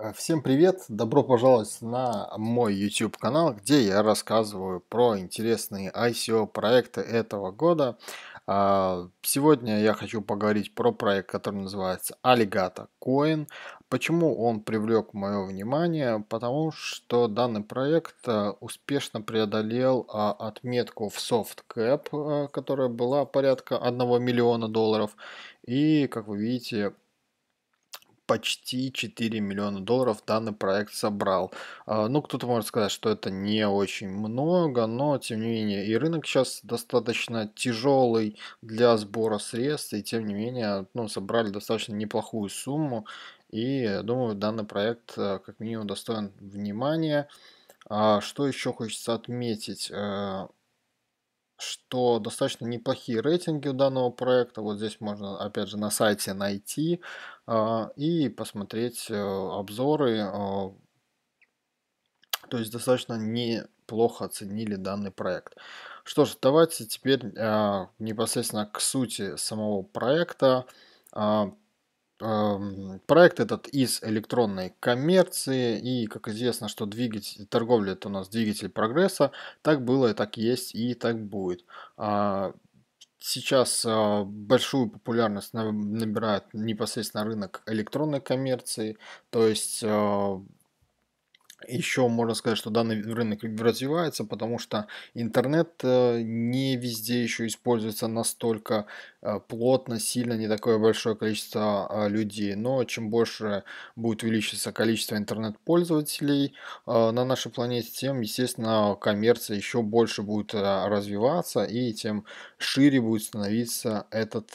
Э, всем привет! Добро пожаловать на мой YouTube канал, где я рассказываю про интересные ICO проекты этого года. А, сегодня я хочу поговорить про проект, который называется Alligator Coin. Почему он привлек мое внимание? Потому что данный проект э, успешно преодолел а, отметку в Soft Cap, э, которая была порядка 1 миллиона долларов. И, как вы видите, почти 4 миллиона долларов данный проект собрал. А, ну, кто-то может сказать, что это не очень много, но тем не менее и рынок сейчас достаточно тяжелый для сбора средств, и тем не менее ну, собрали достаточно неплохую сумму, и думаю, данный проект э, как минимум достоин внимания. А, что еще хочется отметить? Э, что достаточно неплохие рейтинги у данного проекта. Вот здесь можно, опять же, на сайте найти а, и посмотреть э, обзоры. А. то есть достаточно неплохо оценили данный проект. Что ж, давайте теперь а, непосредственно к сути самого проекта. Проект этот из электронной коммерции, и, как известно, что двигатель, торговля – это у нас двигатель прогресса. Так было, так есть и так будет. А, сейчас а, большую популярность набирает непосредственно рынок электронной коммерции, то есть а, еще можно сказать, что данный рынок развивается, потому что интернет э, не везде еще используется настолько э, плотно, сильно, не такое большое количество а, людей. Но чем больше будет увеличиваться количество интернет-пользователей э, на нашей планете, тем, естественно, коммерция еще больше будет развиваться и тем шире будет становиться этот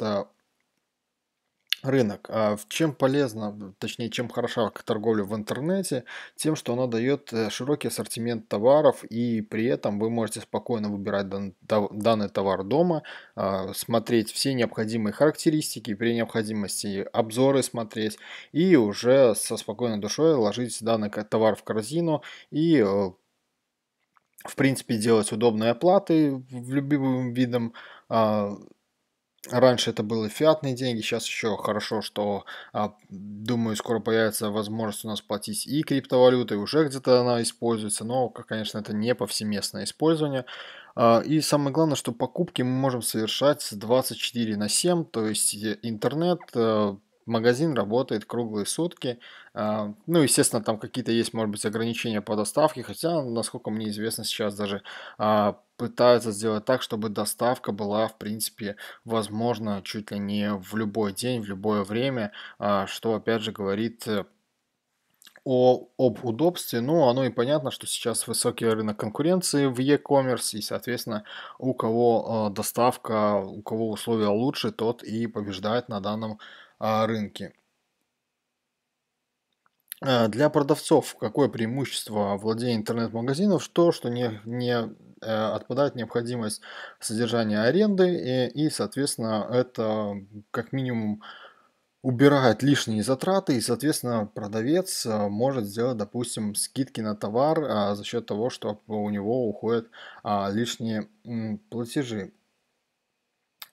рынок. А в чем полезно, точнее, чем хороша торговля в интернете? Тем, что она дает э, широкий ассортимент товаров, и при этом вы можете спокойно выбирать дан, данный товар дома, а, смотреть все необходимые характеристики, при необходимости обзоры смотреть, и уже со спокойной душой ложить данный товар в корзину и э, в принципе, делать удобные оплаты в любимым видом, а, Раньше это были фиатные деньги, сейчас еще хорошо, что, а, думаю, скоро появится возможность у нас платить и криптовалютой, уже где-то она используется, но, конечно, это не повсеместное использование. А, и самое главное, что покупки мы можем совершать с 24 на 7, то есть э, интернет, э, магазин работает круглые сутки. А, ну, естественно, там какие-то есть, может быть, ограничения по доставке, хотя, насколько мне известно, сейчас даже а, пытаются сделать так, чтобы доставка была, в принципе, возможна чуть ли не в любой день, в любое время, а, что, опять же, говорит э, о, об удобстве, ну, оно и понятно, что сейчас высокий рынок конкуренции в e-commerce, и, соответственно, у кого э, доставка, у кого условия лучше, тот и побеждает на данном рынке а, рынке. А, для продавцов какое преимущество владения интернет-магазинов? То, что не, не э, отпадает необходимость содержания аренды и, э, и, соответственно, это как минимум убирает лишние затраты и, соответственно, продавец э, может сделать, допустим, скидки на товар а, за счет того, что у него уходят лишние платежи.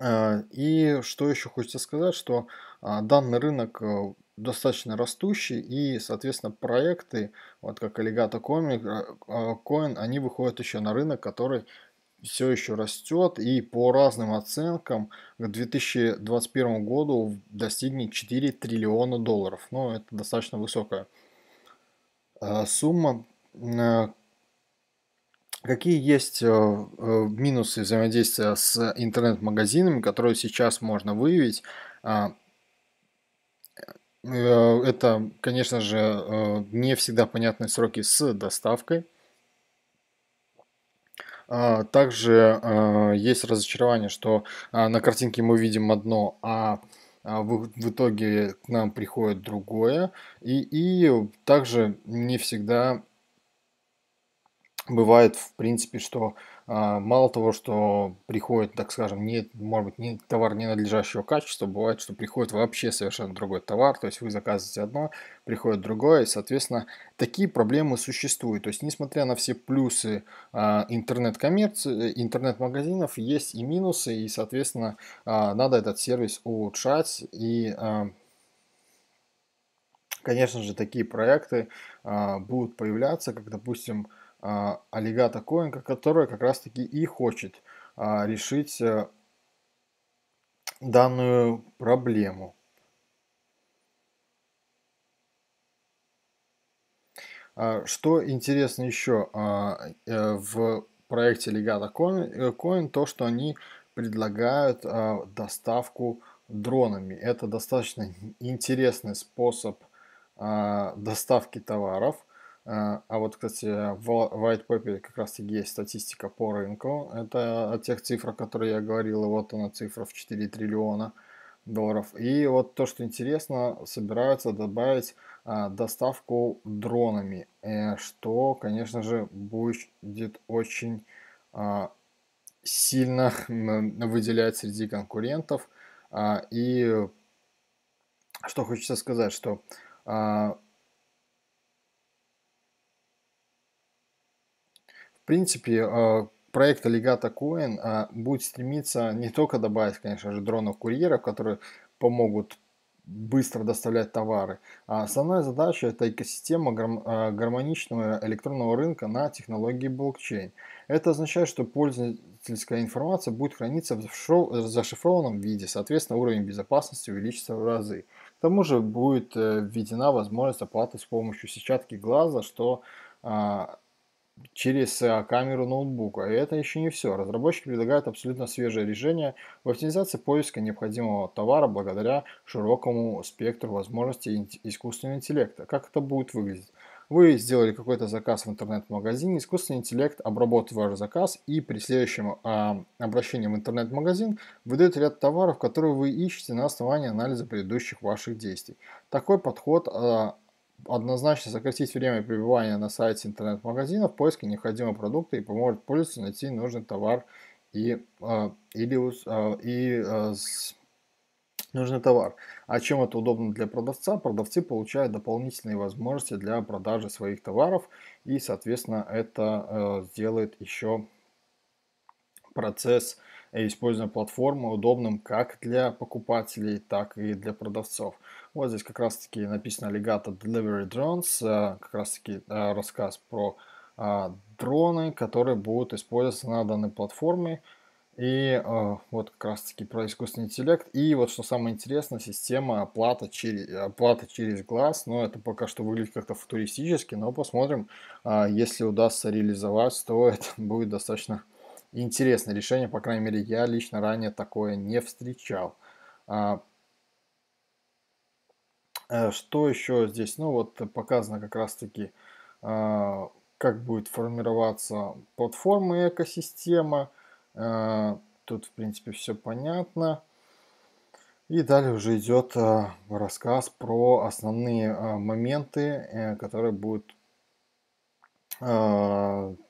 Э, и что еще хочется сказать, что а, данный рынок э, достаточно растущий, и, соответственно, проекты, вот как Alligator э, Coin, они выходят еще на рынок, который все еще растет, и по разным оценкам к 2021 году достигнет 4 триллиона долларов. Ну, это достаточно высокая сумма, Какие есть э, э, минусы взаимодействия с интернет-магазинами, которые сейчас можно выявить? А, э, это, конечно же, не всегда понятные сроки с доставкой. А, также есть разочарование, что а, на картинке мы видим одно, а в итоге к нам приходит другое. И, и также не всегда бывает, в принципе, что а, мало того, что приходит, так скажем, не, может быть, не товар ненадлежащего качества, бывает, что приходит вообще совершенно другой товар, то есть вы заказываете одно, приходит другое, и, соответственно, такие проблемы существуют. То есть, несмотря на все плюсы а, интернет-коммерции, интернет-магазинов, есть и минусы, и, соответственно, а, надо этот сервис улучшать и Конечно же, такие проекты а, будут появляться, как, допустим, а, Олегата Коинка, которая как раз-таки и хочет а, решить э, данную проблему. А, что интересно еще э, в проекте Legata Coin, Coin то, что они предлагают доставку дронами. Это достаточно интересный способ доставки товаров – а, а вот, кстати, в White Paper как раз таки есть статистика по рынку. Это от тех цифр, которые я говорил. Вот она цифра в 4 триллиона долларов. И вот то, что интересно, собираются добавить а, доставку дронами, э, что, конечно же, будет очень а, сильно выделять среди конкурентов. И что хочется сказать, что принципе, э, проект Олигата Coin э, будет стремиться не только добавить, конечно же, дронов-курьеров, которые помогут быстро доставлять товары. А основная задача – это экосистема э, гармоничного электронного рынка на технологии блокчейн. Это означает, что пользовательская информация будет храниться в зашифрованном виде, соответственно, уровень безопасности увеличится в разы. К тому же будет введена возможность оплаты с помощью сетчатки глаза, что а, через э, камеру ноутбука. И это еще не все. Разработчики предлагают абсолютно свежее решение в оптимизации поиска необходимого товара благодаря широкому спектру возможностей искусственного интеллекта. Как это будет выглядеть? Вы сделали какой-то заказ в интернет-магазине, искусственный интеллект обработает ваш заказ и при следующем э, обращении в интернет-магазин выдает ряд товаров, которые вы ищете на основании анализа предыдущих ваших действий. Такой подход э, однозначно сократить время пребывания на сайте интернет-магазина в поиске необходимого продукта и поможет пользователю найти нужный товар и, а, или а, и а, нужный товар. А чем это удобно для продавца? Продавцы получают дополнительные возможности для продажи своих товаров и, соответственно, это э, сделает еще процесс используя платформу удобным как для покупателей, так и для продавцов. Вот здесь как раз-таки написано Legato Delivery Drones, а, как раз-таки а, рассказ про а, дроны, которые будут использоваться на данной платформе. И э, вот как раз таки про искусственный интеллект. И вот что самое интересное, система оплата через, оплаты через глаз. Но это пока что выглядит как-то футуристически, но посмотрим. Э, если удастся реализовать, то это будет достаточно интересное решение, по крайней мере, я лично ранее такое не встречал. А, э, что еще здесь? Ну вот показано как раз-таки, а, как будет формироваться платформа и экосистема. А, тут, в принципе, все понятно. И далее уже идет рассказ про основные моменты, э, которые будут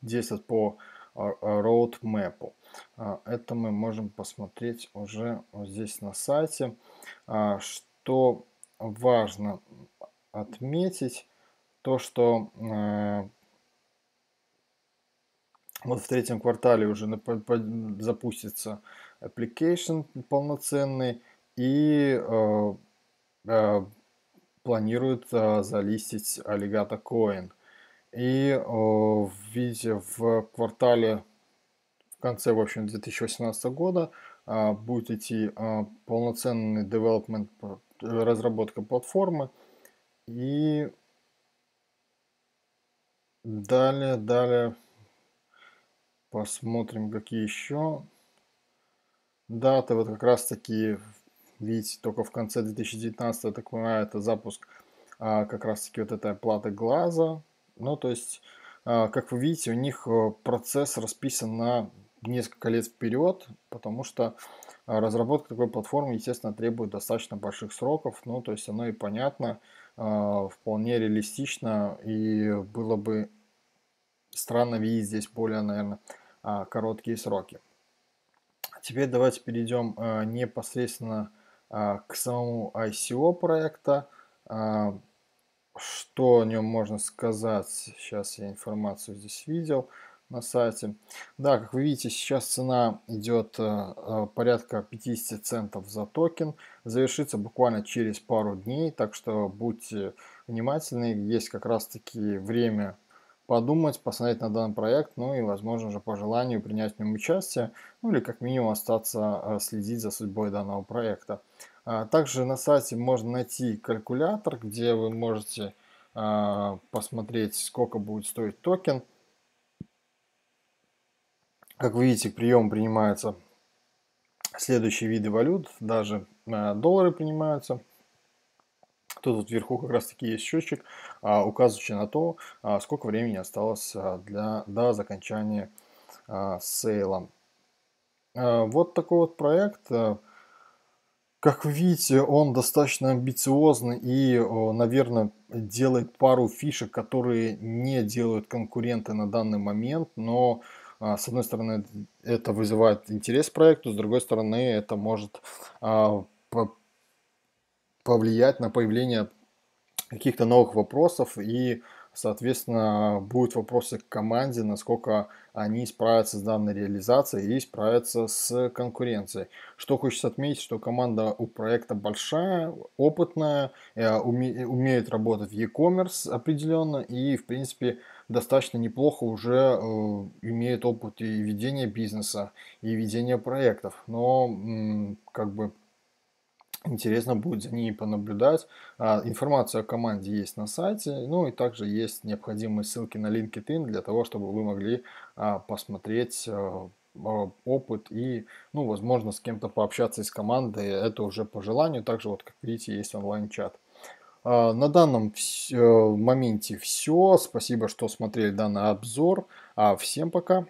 действовать по роудмэпу. А, это мы можем посмотреть уже здесь на сайте. А, что важно отметить, то что э, вот в третьем квартале уже запустится application полноценный и э, э, планируют залистить Alligator Coin – и э, в, виде, в квартале, в конце, в общем, 2018 года а, будет идти а, полноценный development, э, разработка платформы. И далее, далее посмотрим, какие еще даты. Вот как раз таки, видите, только в конце 2019, я так понимаю, это запуск а, как раз таки вот этой оплаты глаза. Ну, то есть, а, как вы видите, у них э, процесс расписан на несколько лет вперед, потому что а, разработка такой платформы, естественно, требует достаточно больших сроков, ну, то есть оно и понятно, а, вполне реалистично, и было бы странно видеть здесь более, наверное, короткие сроки. Теперь давайте перейдем непосредственно к самому ICO проекта что о нем можно сказать? Сейчас я информацию здесь видел на сайте. Да, как вы видите, сейчас цена идет э, порядка 50 центов за токен. Завершится буквально через пару дней, так что будьте внимательны. Есть как раз-таки время подумать, посмотреть на данный проект, ну и, возможно же, по желанию принять в нем участие, ну или как минимум остаться э, следить за судьбой данного проекта. А, также на сайте можно найти калькулятор, где вы можете а, посмотреть, сколько будет стоить токен. Как вы видите, прием принимается следующие виды валют, даже а, доллары принимаются. Тут вот вверху как раз таки есть счетчик, указывающий на то, сколько времени осталось для, до заканчания сейла. Вот такой вот проект. Как вы видите, он достаточно амбициозный и, наверное, делает пару фишек, которые не делают конкуренты на данный момент, но а, с одной стороны, это вызывает интерес к проекту, с другой стороны, это может а, повлиять на появление каких-то новых вопросов и Соответственно, будут вопросы к команде, насколько они справятся с данной реализацией и справятся с конкуренцией. Что хочется отметить, что команда у проекта большая, опытная, э, уме, умеет работать в e-commerce определенно и, в принципе, достаточно неплохо уже э, имеет опыт и ведения бизнеса, и ведения проектов. Но, м, как бы, Интересно будет за ней понаблюдать. А, информация о команде есть на сайте, ну и также есть необходимые ссылки на LinkedIn для того, чтобы вы могли а, посмотреть а, опыт и, ну, возможно, с кем-то пообщаться из команды. Это уже по желанию. Также, вот, как видите, есть онлайн-чат. На данном э, моменте все. Спасибо, что смотрели данный обзор. всем пока!